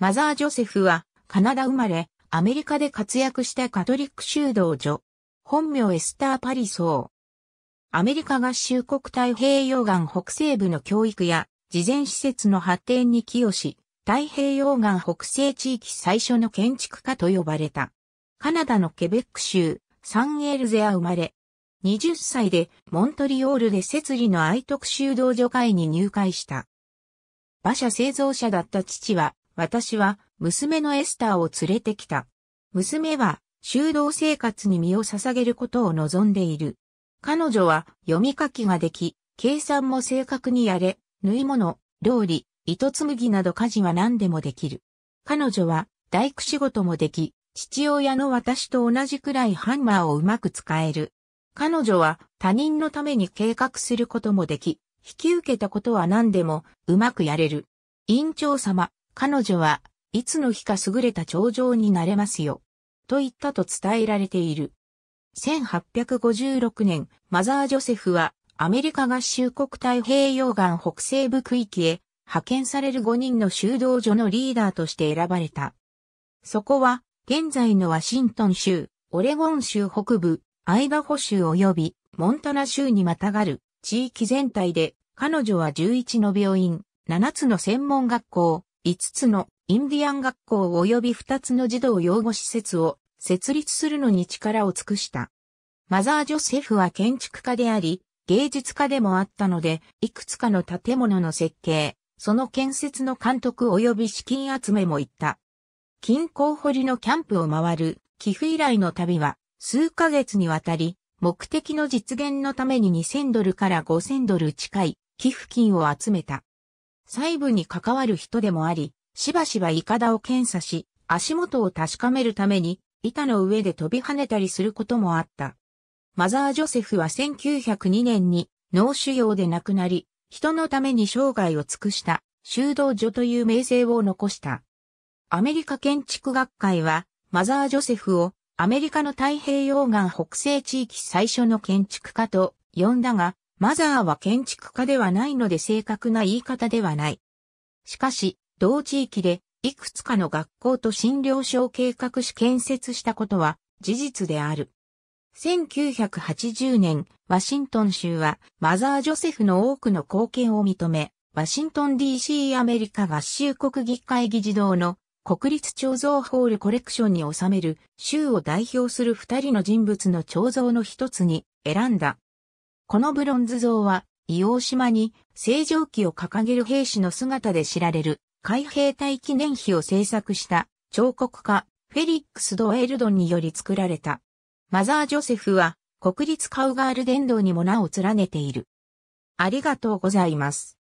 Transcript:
マザー・ジョセフは、カナダ生まれ、アメリカで活躍したカトリック修道女。本名エスター・パリソー。アメリカ合衆国太平洋岸北西部の教育や、事前施設の発展に寄与し、太平洋岸北西地域最初の建築家と呼ばれた。カナダのケベック州、サンエルゼア生まれ。20歳でモントリオールで設理の愛徳修道女会に入会した。馬車製造者だった父は私は娘のエスターを連れてきた。娘は修道生活に身を捧げることを望んでいる。彼女は読み書きができ、計算も正確にやれ、縫い物、料理、糸紡ぎなど家事は何でもできる。彼女は大工仕事もでき、父親の私と同じくらいハンマーをうまく使える。彼女は他人のために計画することもでき、引き受けたことは何でもうまくやれる。院長様、彼女はいつの日か優れた頂上になれますよ。と言ったと伝えられている。1856年、マザー・ジョセフはアメリカ合衆国太平洋岸北西部区域へ派遣される5人の修道女のリーダーとして選ばれた。そこは現在のワシントン州、オレゴン州北部、アイバホ州及びモンタナ州にまたがる地域全体で彼女は11の病院、7つの専門学校、5つのインディアン学校及び2つの児童養護施設を設立するのに力を尽くした。マザー・ジョセフは建築家であり、芸術家でもあったので、いくつかの建物の設計、その建設の監督及び資金集めも行った。近郊堀のキャンプを回る寄付依頼の旅は、数ヶ月にわたり、目的の実現のために2000ドルから5000ドル近い寄付金を集めた。細部に関わる人でもあり、しばしばイカダを検査し、足元を確かめるために、板の上で飛び跳ねたりすることもあった。マザー・ジョセフは1902年に脳腫瘍で亡くなり、人のために生涯を尽くした修道女という名声を残した。アメリカ建築学会は、マザー・ジョセフをアメリカの太平洋岸北西地域最初の建築家と呼んだが、マザーは建築家ではないので正確な言い方ではない。しかし、同地域で、いくつかの学校と診療所を計画し建設したことは事実である。1980年、ワシントン州はマザー・ジョセフの多くの貢献を認め、ワシントン DC アメリカ合衆国議会議事堂の国立彫像ホールコレクションに収める州を代表する二人の人物の彫像の一つに選んだ。このブロンズ像は、硫黄島に星条旗を掲げる兵士の姿で知られる、海兵隊記念碑を制作した彫刻家、フェリックス・ド・エルドンにより作られた。マザー・ジョセフは、国立カウガール殿堂にも名を連ねている。ありがとうございます。